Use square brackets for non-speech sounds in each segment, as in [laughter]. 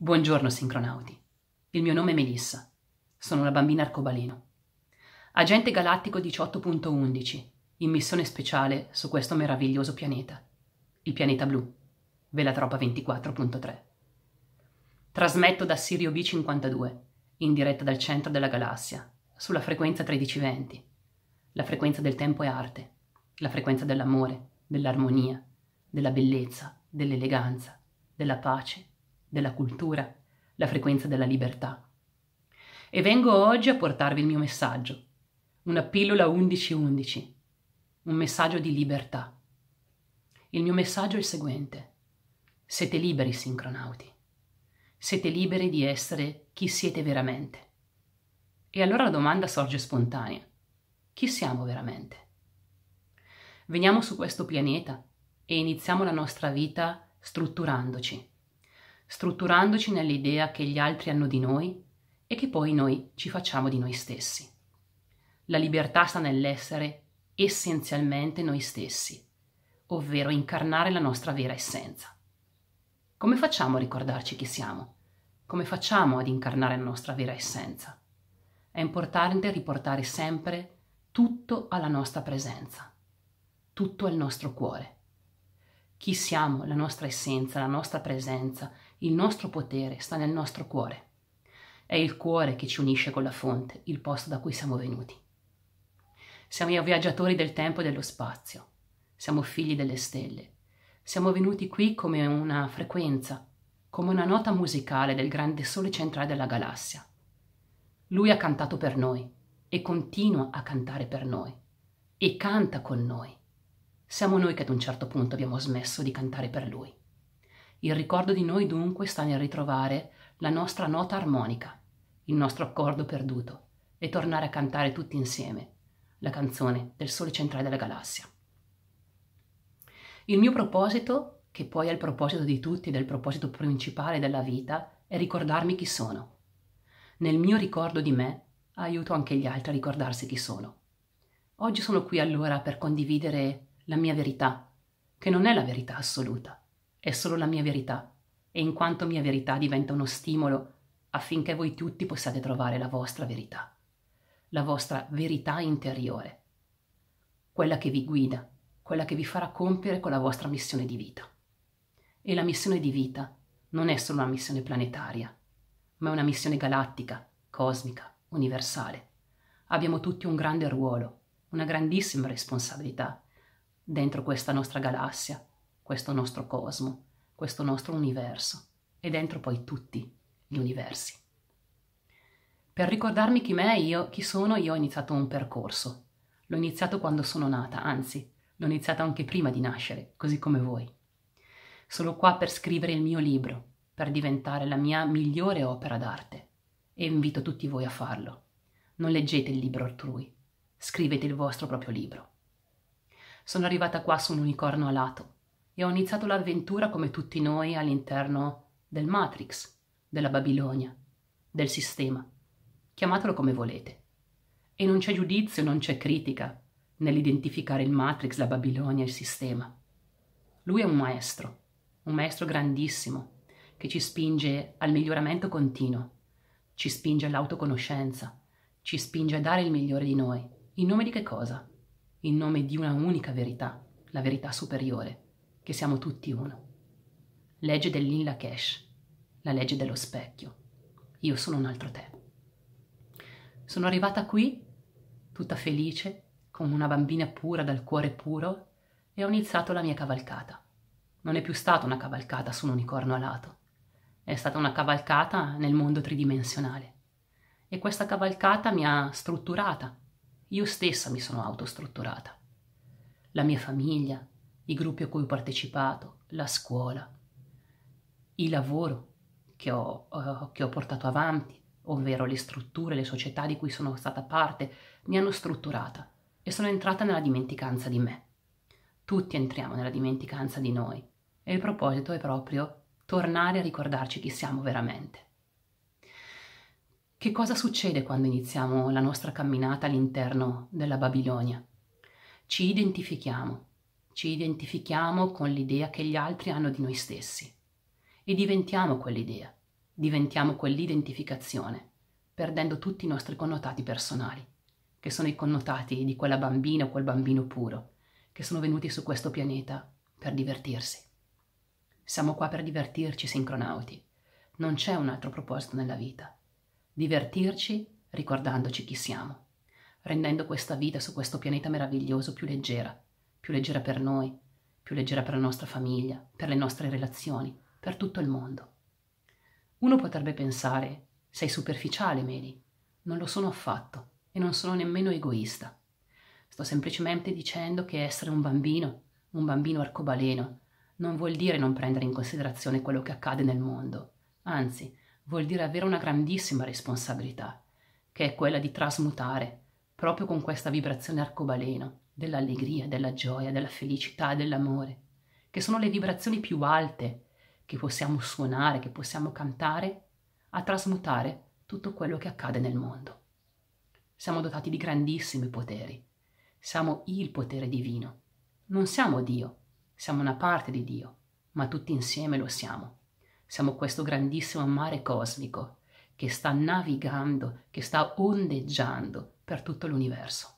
Buongiorno sincronauti. Il mio nome è Melissa. Sono una bambina arcobaleno. Agente galattico 18.11, in missione speciale su questo meraviglioso pianeta, il pianeta blu, Velatropa 24.3. Trasmetto da Sirio B52, in diretta dal centro della galassia, sulla frequenza 1320. La frequenza del tempo e arte, la frequenza dell'amore, dell'armonia, della bellezza, dell'eleganza, della pace della cultura, la frequenza della libertà. E vengo oggi a portarvi il mio messaggio, una pillola 1111, un messaggio di libertà. Il mio messaggio è il seguente. Siete liberi, sincronauti. Siete liberi di essere chi siete veramente. E allora la domanda sorge spontanea. Chi siamo veramente? Veniamo su questo pianeta e iniziamo la nostra vita strutturandoci, strutturandoci nell'idea che gli altri hanno di noi e che poi noi ci facciamo di noi stessi. La libertà sta nell'essere essenzialmente noi stessi, ovvero incarnare la nostra vera essenza. Come facciamo a ricordarci chi siamo? Come facciamo ad incarnare la nostra vera essenza? È importante riportare sempre tutto alla nostra presenza, tutto al nostro cuore. Chi siamo, la nostra essenza, la nostra presenza, il nostro potere sta nel nostro cuore. È il cuore che ci unisce con la fonte, il posto da cui siamo venuti. Siamo i viaggiatori del tempo e dello spazio. Siamo figli delle stelle. Siamo venuti qui come una frequenza, come una nota musicale del grande sole centrale della galassia. Lui ha cantato per noi e continua a cantare per noi e canta con noi. Siamo noi che ad un certo punto abbiamo smesso di cantare per lui. Il ricordo di noi dunque sta nel ritrovare la nostra nota armonica, il nostro accordo perduto e tornare a cantare tutti insieme la canzone del Sole centrale della galassia. Il mio proposito, che poi è il proposito di tutti ed è il proposito principale della vita, è ricordarmi chi sono. Nel mio ricordo di me aiuto anche gli altri a ricordarsi chi sono. Oggi sono qui allora per condividere la mia verità, che non è la verità assoluta, è solo la mia verità e in quanto mia verità diventa uno stimolo affinché voi tutti possiate trovare la vostra verità, la vostra verità interiore, quella che vi guida, quella che vi farà compiere con la vostra missione di vita. E la missione di vita non è solo una missione planetaria, ma è una missione galattica, cosmica, universale. Abbiamo tutti un grande ruolo, una grandissima responsabilità dentro questa nostra galassia questo nostro cosmo, questo nostro universo e dentro poi tutti gli universi. Per ricordarmi chi me io, chi sono, io ho iniziato un percorso. L'ho iniziato quando sono nata, anzi, l'ho iniziato anche prima di nascere, così come voi. Sono qua per scrivere il mio libro, per diventare la mia migliore opera d'arte e invito tutti voi a farlo. Non leggete il libro altrui, scrivete il vostro proprio libro. Sono arrivata qua su un unicorno alato, e ho iniziato l'avventura come tutti noi all'interno del Matrix, della Babilonia, del sistema. Chiamatelo come volete. E non c'è giudizio, non c'è critica nell'identificare il Matrix, la Babilonia, il sistema. Lui è un maestro, un maestro grandissimo, che ci spinge al miglioramento continuo, ci spinge all'autoconoscenza, ci spinge a dare il migliore di noi. In nome di che cosa? In nome di una unica verità, la verità superiore che siamo tutti uno. Legge dell'In Lakesh, la legge dello specchio. Io sono un altro te. Sono arrivata qui, tutta felice, come una bambina pura dal cuore puro, e ho iniziato la mia cavalcata. Non è più stata una cavalcata su un unicorno alato. È stata una cavalcata nel mondo tridimensionale. E questa cavalcata mi ha strutturata. Io stessa mi sono autostrutturata. La mia famiglia, i gruppi a cui ho partecipato, la scuola, il lavoro che ho, eh, che ho portato avanti, ovvero le strutture, le società di cui sono stata parte, mi hanno strutturata e sono entrata nella dimenticanza di me. Tutti entriamo nella dimenticanza di noi e il proposito è proprio tornare a ricordarci chi siamo veramente. Che cosa succede quando iniziamo la nostra camminata all'interno della Babilonia? Ci identifichiamo, ci identifichiamo con l'idea che gli altri hanno di noi stessi e diventiamo quell'idea, diventiamo quell'identificazione, perdendo tutti i nostri connotati personali, che sono i connotati di quella bambina o quel bambino puro, che sono venuti su questo pianeta per divertirsi. Siamo qua per divertirci, sincronauti. Non c'è un altro proposito nella vita. Divertirci ricordandoci chi siamo, rendendo questa vita su questo pianeta meraviglioso più leggera più leggera per noi, più leggera per la nostra famiglia, per le nostre relazioni, per tutto il mondo. Uno potrebbe pensare, sei superficiale, Meli. Non lo sono affatto e non sono nemmeno egoista. Sto semplicemente dicendo che essere un bambino, un bambino arcobaleno, non vuol dire non prendere in considerazione quello che accade nel mondo, anzi, vuol dire avere una grandissima responsabilità, che è quella di trasmutare, proprio con questa vibrazione arcobaleno, dell'allegria, della gioia, della felicità, dell'amore, che sono le vibrazioni più alte che possiamo suonare, che possiamo cantare, a trasmutare tutto quello che accade nel mondo. Siamo dotati di grandissimi poteri, siamo il potere divino, non siamo Dio, siamo una parte di Dio, ma tutti insieme lo siamo. Siamo questo grandissimo mare cosmico che sta navigando, che sta ondeggiando per tutto l'universo.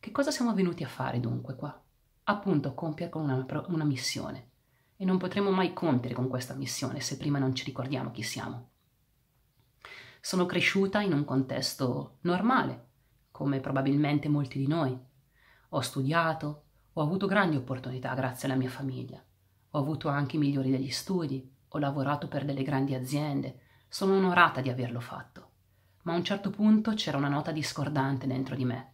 Che cosa siamo venuti a fare dunque qua? Appunto, compiere una, una missione. E non potremo mai compiere con questa missione se prima non ci ricordiamo chi siamo. Sono cresciuta in un contesto normale, come probabilmente molti di noi. Ho studiato, ho avuto grandi opportunità grazie alla mia famiglia. Ho avuto anche i migliori degli studi, ho lavorato per delle grandi aziende, sono onorata di averlo fatto. Ma a un certo punto c'era una nota discordante dentro di me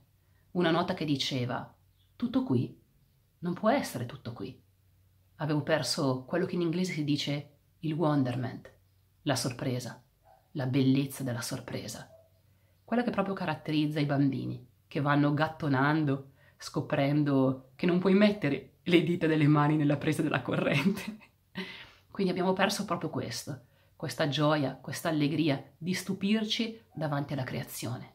una nota che diceva tutto qui? Non può essere tutto qui. Avevo perso quello che in inglese si dice il wonderment, la sorpresa, la bellezza della sorpresa, quella che proprio caratterizza i bambini, che vanno gattonando, scoprendo che non puoi mettere le dita delle mani nella presa della corrente. [laughs] Quindi abbiamo perso proprio questo, questa gioia, questa allegria di stupirci davanti alla creazione.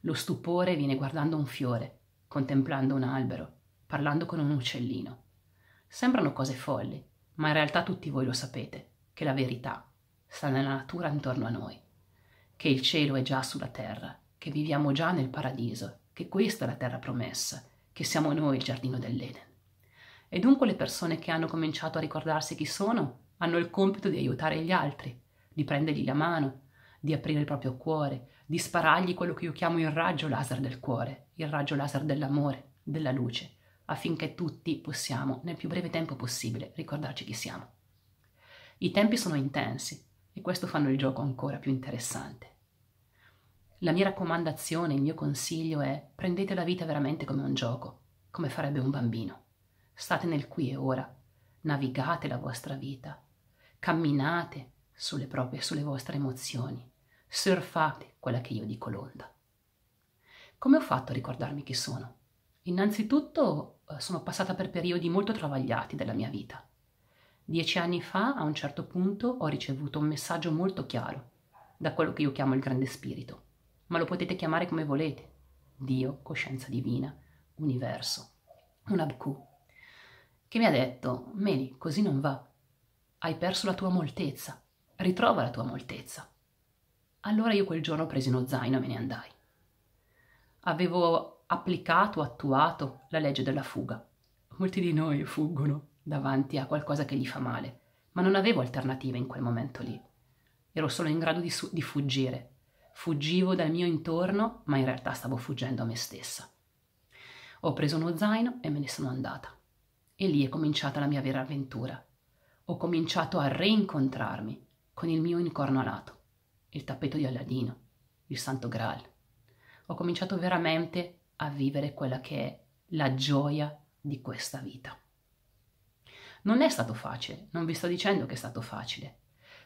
Lo stupore viene guardando un fiore, contemplando un albero, parlando con un uccellino. Sembrano cose folli, ma in realtà tutti voi lo sapete, che la verità sta nella natura intorno a noi, che il cielo è già sulla terra, che viviamo già nel paradiso, che questa è la terra promessa, che siamo noi il giardino dell'Eden. E dunque le persone che hanno cominciato a ricordarsi chi sono hanno il compito di aiutare gli altri, di prendergli la mano, di aprire il proprio cuore, di sparargli quello che io chiamo il raggio laser del cuore, il raggio laser dell'amore, della luce, affinché tutti possiamo, nel più breve tempo possibile, ricordarci chi siamo. I tempi sono intensi e questo fanno il gioco ancora più interessante. La mia raccomandazione, il mio consiglio è prendete la vita veramente come un gioco, come farebbe un bambino. State nel qui e ora, navigate la vostra vita, camminate sulle proprie, sulle vostre emozioni, surfate quella che io dico l'onda. Come ho fatto a ricordarmi chi sono? Innanzitutto eh, sono passata per periodi molto travagliati della mia vita. Dieci anni fa, a un certo punto, ho ricevuto un messaggio molto chiaro da quello che io chiamo il grande spirito, ma lo potete chiamare come volete, Dio, coscienza divina, universo, un abku, che mi ha detto, Meli, così non va, hai perso la tua moltezza, ritrova la tua moltezza. Allora io quel giorno presi uno zaino e me ne andai. Avevo applicato, attuato la legge della fuga. Molti di noi fuggono davanti a qualcosa che gli fa male, ma non avevo alternative in quel momento lì. Ero solo in grado di, su- di fuggire. Fuggivo dal mio intorno, ma in realtà stavo fuggendo a me stessa. Ho preso uno zaino e me ne sono andata. E lì è cominciata la mia vera avventura. Ho cominciato a reincontrarmi con il mio incorno alato il tappeto di Aladino, il Santo Graal. Ho cominciato veramente a vivere quella che è la gioia di questa vita. Non è stato facile, non vi sto dicendo che è stato facile,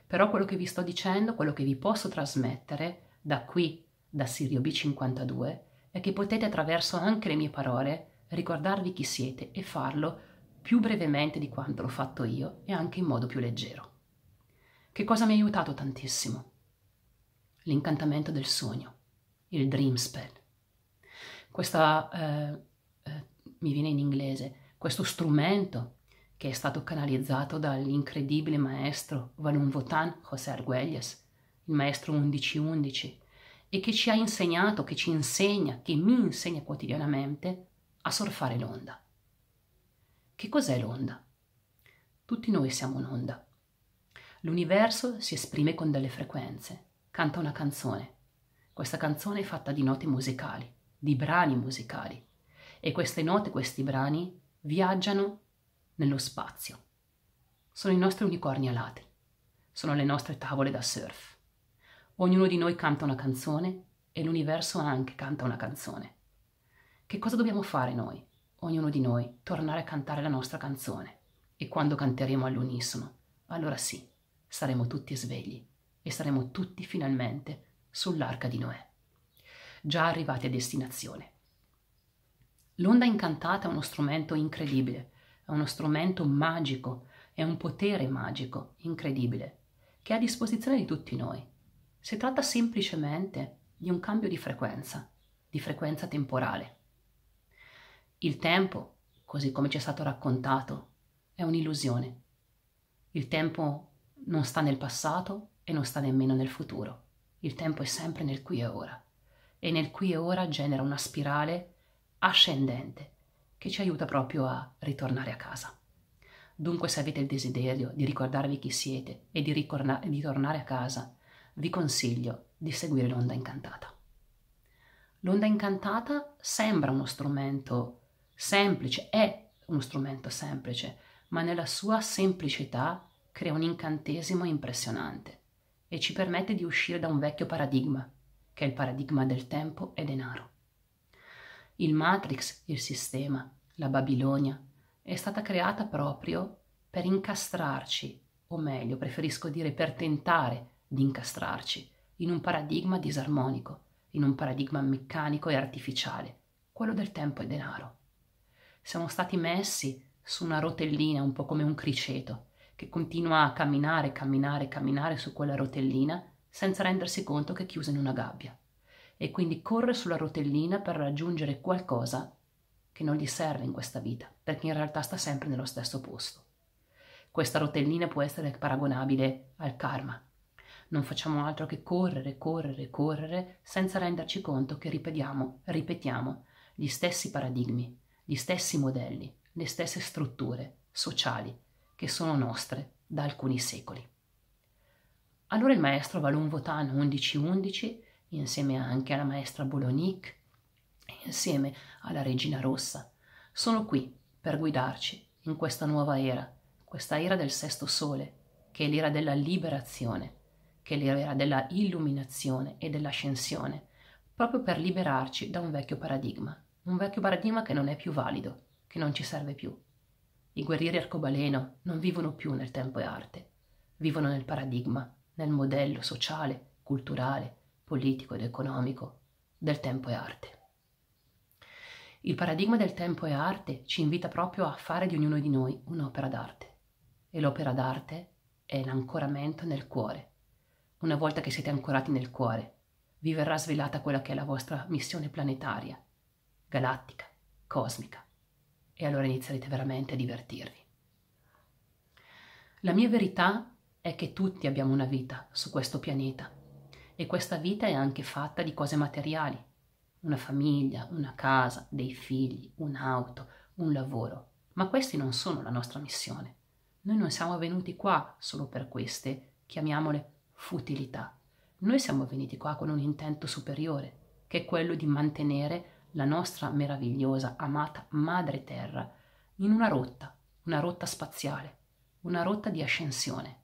però quello che vi sto dicendo, quello che vi posso trasmettere da qui, da Sirio B52, è che potete attraverso anche le mie parole ricordarvi chi siete e farlo più brevemente di quanto l'ho fatto io e anche in modo più leggero. Che cosa mi ha aiutato tantissimo? l'incantamento del sogno, il dream spell. Questa, eh, eh, mi viene in inglese, questo strumento che è stato canalizzato dall'incredibile maestro Valun Votan José Arguelles, il maestro 1111, e che ci ha insegnato, che ci insegna, che mi insegna quotidianamente a surfare l'onda. Che cos'è l'onda? Tutti noi siamo un'onda. L'universo si esprime con delle frequenze, canta una canzone. Questa canzone è fatta di note musicali, di brani musicali e queste note, questi brani viaggiano nello spazio. Sono i nostri unicorni alati, sono le nostre tavole da surf. Ognuno di noi canta una canzone e l'universo anche canta una canzone. Che cosa dobbiamo fare noi? Ognuno di noi tornare a cantare la nostra canzone e quando canteremo all'unisono, allora sì, saremo tutti svegli e saremo tutti finalmente sull'arca di Noè, già arrivati a destinazione. L'onda incantata è uno strumento incredibile, è uno strumento magico, è un potere magico incredibile che è a disposizione di tutti noi. Si tratta semplicemente di un cambio di frequenza, di frequenza temporale. Il tempo, così come ci è stato raccontato, è un'illusione. Il tempo non sta nel passato e non sta nemmeno nel futuro. Il tempo è sempre nel qui e ora e nel qui e ora genera una spirale ascendente che ci aiuta proprio a ritornare a casa. Dunque se avete il desiderio di ricordarvi chi siete e di, ricorna- di tornare a casa, vi consiglio di seguire l'onda incantata. L'onda incantata sembra uno strumento semplice, è uno strumento semplice, ma nella sua semplicità crea un incantesimo impressionante e ci permette di uscire da un vecchio paradigma, che è il paradigma del tempo e denaro. Il Matrix, il sistema, la Babilonia, è stata creata proprio per incastrarci, o meglio, preferisco dire per tentare di incastrarci, in un paradigma disarmonico, in un paradigma meccanico e artificiale, quello del tempo e denaro. Siamo stati messi su una rotellina un po' come un criceto, che continua a camminare, camminare, camminare su quella rotellina senza rendersi conto che è chiusa in una gabbia e quindi corre sulla rotellina per raggiungere qualcosa che non gli serve in questa vita, perché in realtà sta sempre nello stesso posto. Questa rotellina può essere paragonabile al karma. Non facciamo altro che correre, correre, correre senza renderci conto che ripetiamo, ripetiamo gli stessi paradigmi, gli stessi modelli, le stesse strutture sociali, che sono nostre da alcuni secoli. Allora il maestro Valon Votan 1111, insieme anche alla maestra Bolonic e insieme alla regina rossa, sono qui per guidarci in questa nuova era, questa era del sesto sole, che è l'era della liberazione, che è l'era della illuminazione e dell'ascensione, proprio per liberarci da un vecchio paradigma, un vecchio paradigma che non è più valido, che non ci serve più. I guerrieri arcobaleno non vivono più nel tempo e arte, vivono nel paradigma, nel modello sociale, culturale, politico ed economico del tempo e arte. Il paradigma del tempo e arte ci invita proprio a fare di ognuno di noi un'opera d'arte. E l'opera d'arte è l'ancoramento nel cuore. Una volta che siete ancorati nel cuore, vi verrà svelata quella che è la vostra missione planetaria, galattica, cosmica e allora inizierete veramente a divertirvi. La mia verità è che tutti abbiamo una vita su questo pianeta e questa vita è anche fatta di cose materiali, una famiglia, una casa, dei figli, un'auto, un lavoro, ma questi non sono la nostra missione. Noi non siamo venuti qua solo per queste, chiamiamole futilità. Noi siamo venuti qua con un intento superiore, che è quello di mantenere la nostra meravigliosa, amata madre terra, in una rotta, una rotta spaziale, una rotta di ascensione.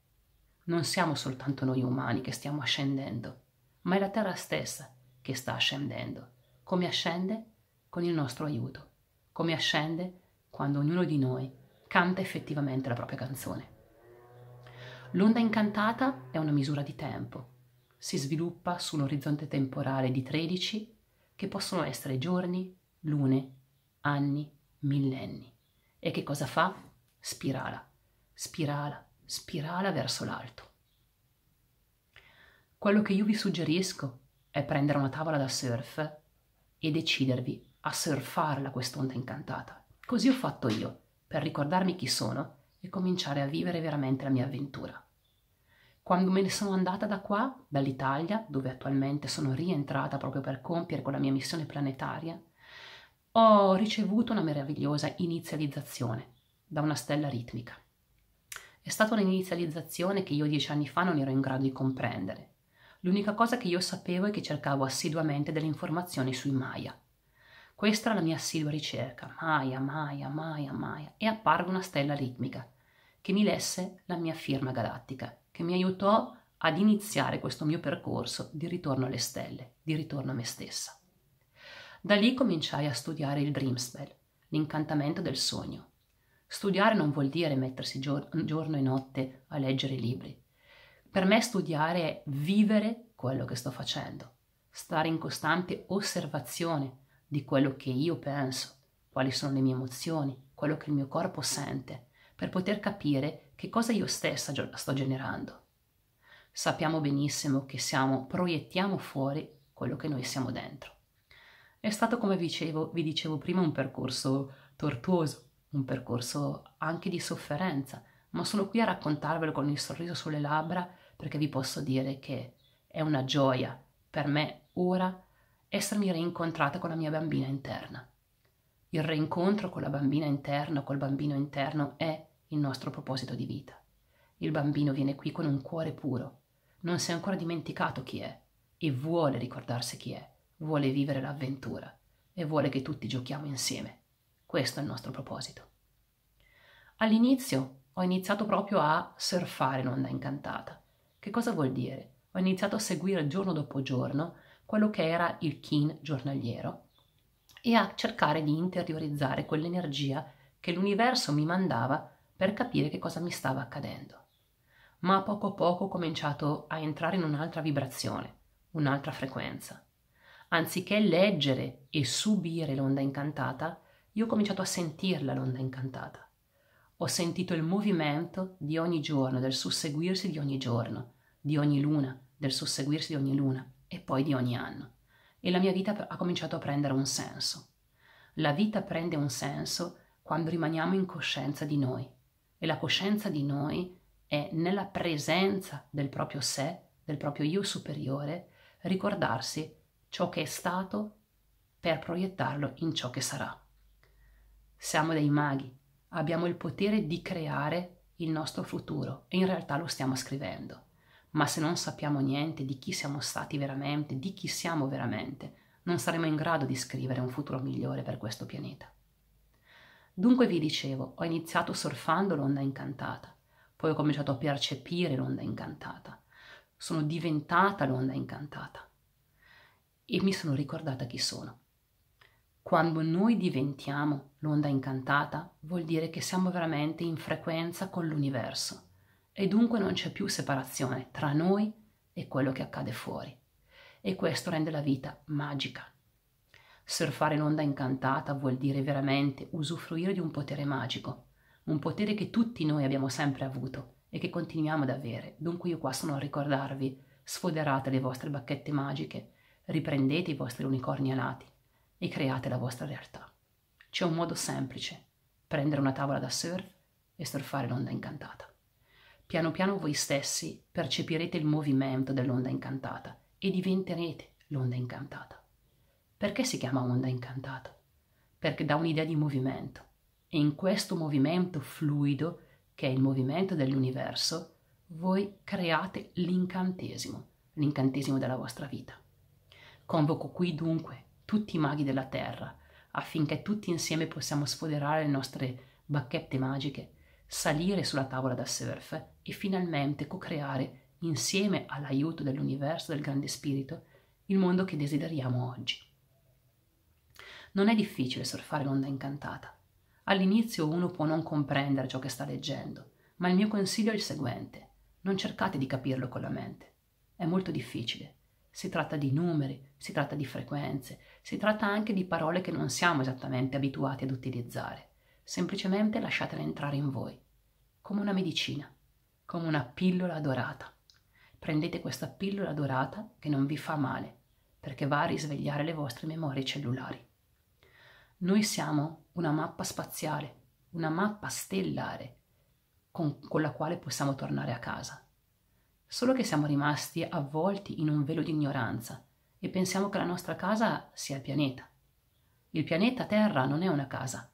Non siamo soltanto noi umani che stiamo ascendendo, ma è la terra stessa che sta ascendendo. Come ascende? Con il nostro aiuto. Come ascende? Quando ognuno di noi canta effettivamente la propria canzone. L'onda incantata è una misura di tempo. Si sviluppa su un orizzonte temporale di 13 che possono essere giorni, lune, anni, millenni. E che cosa fa? Spirala, spirala, spirala verso l'alto. Quello che io vi suggerisco è prendere una tavola da surf e decidervi a surfarla quest'onda incantata. Così ho fatto io, per ricordarmi chi sono e cominciare a vivere veramente la mia avventura. Quando me ne sono andata da qua, dall'Italia, dove attualmente sono rientrata proprio per compiere con la mia missione planetaria, ho ricevuto una meravigliosa inizializzazione da una stella ritmica. È stata un'inizializzazione che io dieci anni fa non ero in grado di comprendere. L'unica cosa che io sapevo è che cercavo assiduamente delle informazioni sui Maya. Questa era la mia assidua ricerca, Maya, Maya, Maya, Maya, e apparve una stella ritmica che mi lesse la mia firma galattica che mi aiutò ad iniziare questo mio percorso di ritorno alle stelle, di ritorno a me stessa. Da lì cominciai a studiare il Dream Spell, l'incantamento del sogno. Studiare non vuol dire mettersi giorno e notte a leggere libri. Per me studiare è vivere quello che sto facendo, stare in costante osservazione di quello che io penso, quali sono le mie emozioni, quello che il mio corpo sente, per poter capire che cosa io stessa sto generando. Sappiamo benissimo che siamo, proiettiamo fuori quello che noi siamo dentro. È stato, come vi dicevo, vi dicevo prima, un percorso tortuoso, un percorso anche di sofferenza, ma sono qui a raccontarvelo con il sorriso sulle labbra perché vi posso dire che è una gioia per me ora essermi rincontrata con la mia bambina interna. Il rincontro con la bambina interna, col bambino interno, è il nostro proposito di vita. Il bambino viene qui con un cuore puro, non si è ancora dimenticato chi è e vuole ricordarsi chi è, vuole vivere l'avventura e vuole che tutti giochiamo insieme. Questo è il nostro proposito. All'inizio ho iniziato proprio a surfare l'onda incantata. Che cosa vuol dire? Ho iniziato a seguire giorno dopo giorno quello che era il kin giornaliero e a cercare di interiorizzare quell'energia che l'universo mi mandava per capire che cosa mi stava accadendo. Ma a poco a poco ho cominciato a entrare in un'altra vibrazione, un'altra frequenza. Anziché leggere e subire l'onda incantata, io ho cominciato a sentirla l'onda incantata. Ho sentito il movimento di ogni giorno, del susseguirsi di ogni giorno, di ogni luna, del susseguirsi di ogni luna e poi di ogni anno. E la mia vita ha cominciato a prendere un senso. La vita prende un senso quando rimaniamo in coscienza di noi, e la coscienza di noi è nella presenza del proprio sé, del proprio io superiore, ricordarsi ciò che è stato per proiettarlo in ciò che sarà. Siamo dei maghi, abbiamo il potere di creare il nostro futuro e in realtà lo stiamo scrivendo. Ma se non sappiamo niente di chi siamo stati veramente, di chi siamo veramente, non saremo in grado di scrivere un futuro migliore per questo pianeta. Dunque vi dicevo, ho iniziato surfando l'onda incantata, poi ho cominciato a percepire l'onda incantata, sono diventata l'onda incantata e mi sono ricordata chi sono. Quando noi diventiamo l'onda incantata, vuol dire che siamo veramente in frequenza con l'universo e dunque non c'è più separazione tra noi e quello che accade fuori. E questo rende la vita magica. Surfare in onda incantata vuol dire veramente usufruire di un potere magico, un potere che tutti noi abbiamo sempre avuto e che continuiamo ad avere. Dunque io qua sono a ricordarvi, sfoderate le vostre bacchette magiche, riprendete i vostri unicorni alati e create la vostra realtà. C'è un modo semplice, prendere una tavola da surf e surfare l'onda incantata. Piano piano voi stessi percepirete il movimento dell'onda incantata e diventerete l'onda incantata. Perché si chiama onda incantata? Perché dà un'idea di movimento e in questo movimento fluido, che è il movimento dell'universo, voi create l'incantesimo, l'incantesimo della vostra vita. Convoco qui dunque tutti i maghi della terra affinché tutti insieme possiamo sfoderare le nostre bacchette magiche, salire sulla tavola da surf e finalmente co-creare insieme all'aiuto dell'universo del grande spirito il mondo che desideriamo oggi. Non è difficile surfare l'onda incantata. All'inizio uno può non comprendere ciò che sta leggendo, ma il mio consiglio è il seguente. Non cercate di capirlo con la mente. È molto difficile. Si tratta di numeri, si tratta di frequenze, si tratta anche di parole che non siamo esattamente abituati ad utilizzare. Semplicemente lasciatele entrare in voi, come una medicina, come una pillola dorata. Prendete questa pillola dorata che non vi fa male, perché va a risvegliare le vostre memorie cellulari. Noi siamo una mappa spaziale, una mappa stellare con, con la quale possiamo tornare a casa. Solo che siamo rimasti avvolti in un velo di ignoranza e pensiamo che la nostra casa sia il pianeta. Il pianeta Terra non è una casa,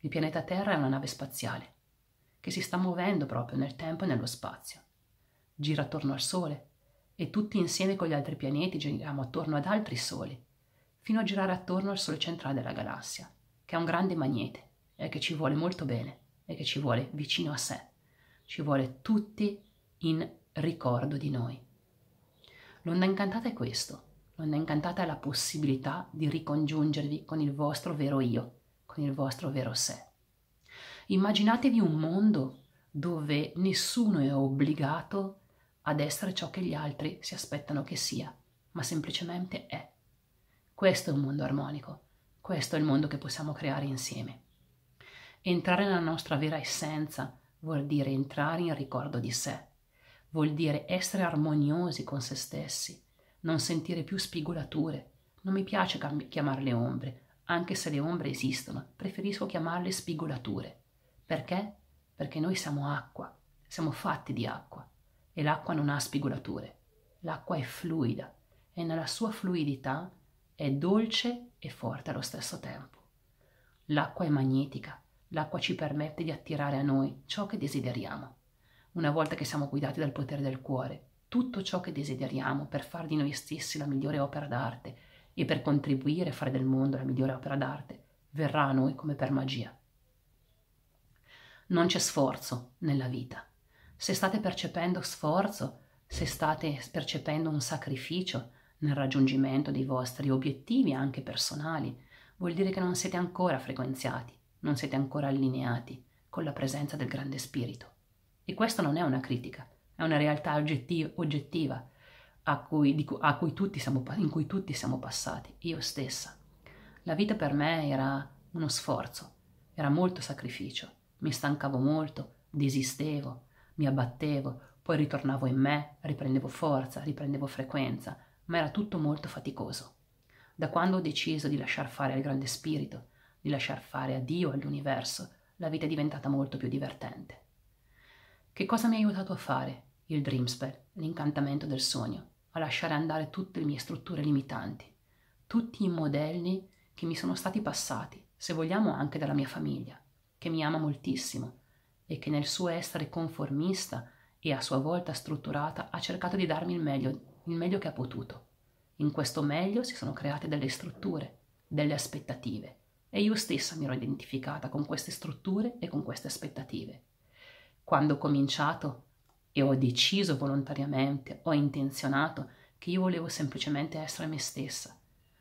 il pianeta Terra è una nave spaziale che si sta muovendo proprio nel tempo e nello spazio. Gira attorno al Sole e tutti insieme con gli altri pianeti giriamo attorno ad altri soli fino a girare attorno al Sole centrale della galassia, che è un grande magnete e che ci vuole molto bene e che ci vuole vicino a sé, ci vuole tutti in ricordo di noi. L'onda incantata è questo, l'onda incantata è la possibilità di ricongiungervi con il vostro vero io, con il vostro vero sé. Immaginatevi un mondo dove nessuno è obbligato ad essere ciò che gli altri si aspettano che sia, ma semplicemente è. Questo è un mondo armonico, questo è il mondo che possiamo creare insieme. Entrare nella nostra vera essenza vuol dire entrare in ricordo di sé, vuol dire essere armoniosi con se stessi, non sentire più spigolature. Non mi piace chiamarle ombre, anche se le ombre esistono, preferisco chiamarle spigolature. Perché? Perché noi siamo acqua, siamo fatti di acqua e l'acqua non ha spigolature. L'acqua è fluida e nella sua fluidità è dolce e forte allo stesso tempo. L'acqua è magnetica, l'acqua ci permette di attirare a noi ciò che desideriamo. Una volta che siamo guidati dal potere del cuore, tutto ciò che desideriamo per far di noi stessi la migliore opera d'arte e per contribuire a fare del mondo la migliore opera d'arte, verrà a noi come per magia. Non c'è sforzo nella vita. Se state percependo sforzo, se state percependo un sacrificio, nel raggiungimento dei vostri obiettivi anche personali, vuol dire che non siete ancora frequenziati, non siete ancora allineati con la presenza del grande spirito. E questa non è una critica, è una realtà oggettiva, oggettiva a cui, a cui tutti siamo, in cui tutti siamo passati, io stessa. La vita per me era uno sforzo, era molto sacrificio, mi stancavo molto, desistevo, mi abbattevo, poi ritornavo in me, riprendevo forza, riprendevo frequenza, ma era tutto molto faticoso. Da quando ho deciso di lasciar fare al grande spirito, di lasciar fare a Dio, all'universo, la vita è diventata molto più divertente. Che cosa mi ha aiutato a fare? Il dream spell, l'incantamento del sogno, a lasciare andare tutte le mie strutture limitanti, tutti i modelli che mi sono stati passati, se vogliamo anche dalla mia famiglia, che mi ama moltissimo e che nel suo essere conformista e a sua volta strutturata ha cercato di darmi il meglio il meglio che ha potuto. In questo meglio si sono create delle strutture, delle aspettative e io stessa mi ero identificata con queste strutture e con queste aspettative. Quando ho cominciato e ho deciso volontariamente, ho intenzionato che io volevo semplicemente essere me stessa,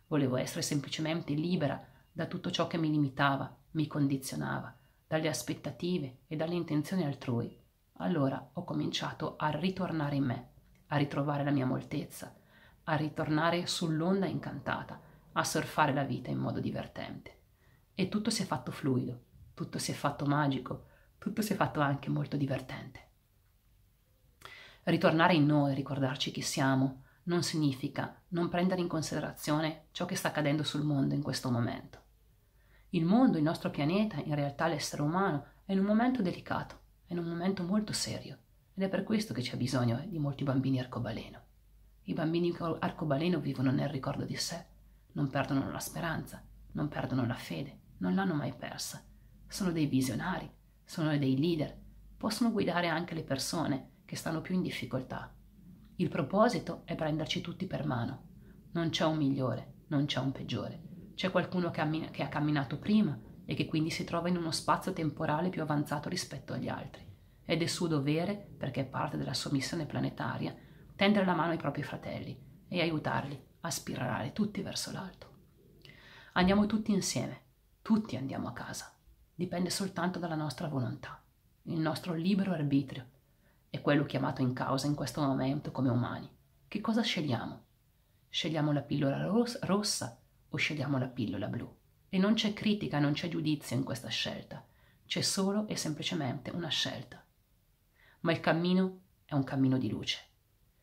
volevo essere semplicemente libera da tutto ciò che mi limitava, mi condizionava, dalle aspettative e dalle intenzioni altrui, allora ho cominciato a ritornare in me a ritrovare la mia moltezza, a ritornare sull'onda incantata, a surfare la vita in modo divertente. E tutto si è fatto fluido, tutto si è fatto magico, tutto si è fatto anche molto divertente. Ritornare in noi, ricordarci chi siamo, non significa non prendere in considerazione ciò che sta accadendo sul mondo in questo momento. Il mondo, il nostro pianeta, in realtà l'essere umano, è in un momento delicato, è in un momento molto serio ed è per questo che c'è bisogno di molti bambini arcobaleno. I bambini arcobaleno vivono nel ricordo di sé, non perdono la speranza, non perdono la fede, non l'hanno mai persa. Sono dei visionari, sono dei leader, possono guidare anche le persone che stanno più in difficoltà. Il proposito è prenderci tutti per mano. Non c'è un migliore, non c'è un peggiore. C'è qualcuno che, ammina- che ha camminato prima e che quindi si trova in uno spazio temporale più avanzato rispetto agli altri ed è suo dovere, perché è parte della sua missione planetaria, tendere la mano ai propri fratelli e aiutarli a spirare tutti verso l'alto. Andiamo tutti insieme, tutti andiamo a casa, dipende soltanto dalla nostra volontà, il nostro libero arbitrio è quello chiamato in causa in questo momento come umani. Che cosa scegliamo? Scegliamo la pillola ros- rossa o scegliamo la pillola blu? E non c'è critica, non c'è giudizio in questa scelta, c'è solo e semplicemente una scelta ma il cammino è un cammino di luce.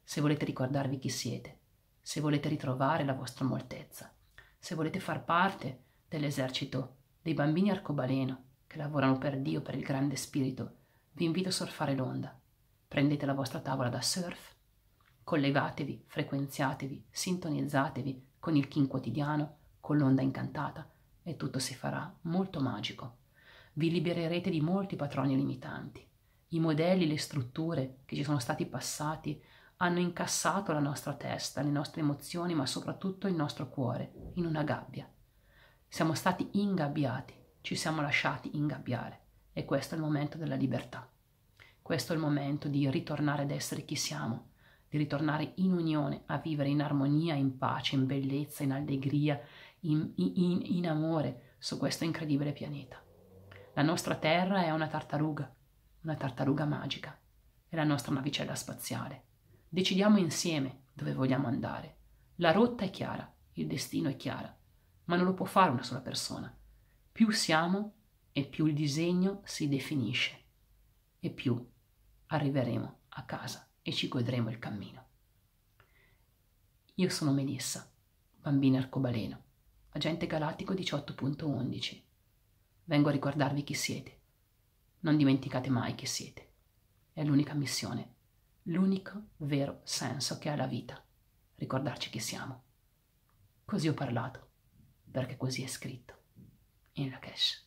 Se volete ricordarvi chi siete, se volete ritrovare la vostra moltezza, se volete far parte dell'esercito dei bambini arcobaleno che lavorano per Dio, per il grande spirito, vi invito a surfare l'onda. Prendete la vostra tavola da surf, collegatevi, frequenziatevi, sintonizzatevi con il kin quotidiano, con l'onda incantata e tutto si farà molto magico. Vi libererete di molti patroni limitanti i modelli, le strutture che ci sono stati passati hanno incassato la nostra testa, le nostre emozioni, ma soprattutto il nostro cuore in una gabbia. Siamo stati ingabbiati, ci siamo lasciati ingabbiare e questo è il momento della libertà. Questo è il momento di ritornare ad essere chi siamo, di ritornare in unione, a vivere in armonia, in pace, in bellezza, in allegria, in, in, in amore su questo incredibile pianeta. La nostra Terra è una tartaruga una tartaruga magica. È la nostra navicella spaziale. Decidiamo insieme dove vogliamo andare. La rotta è chiara, il destino è chiaro, ma non lo può fare una sola persona. Più siamo e più il disegno si definisce e più arriveremo a casa e ci godremo il cammino. Io sono Melissa, bambina arcobaleno, agente galattico 18.11. Vengo a ricordarvi chi siete non dimenticate mai chi siete. È l'unica missione, l'unico vero senso che ha la vita, ricordarci chi siamo. Così ho parlato, perché così è scritto in Lakesh.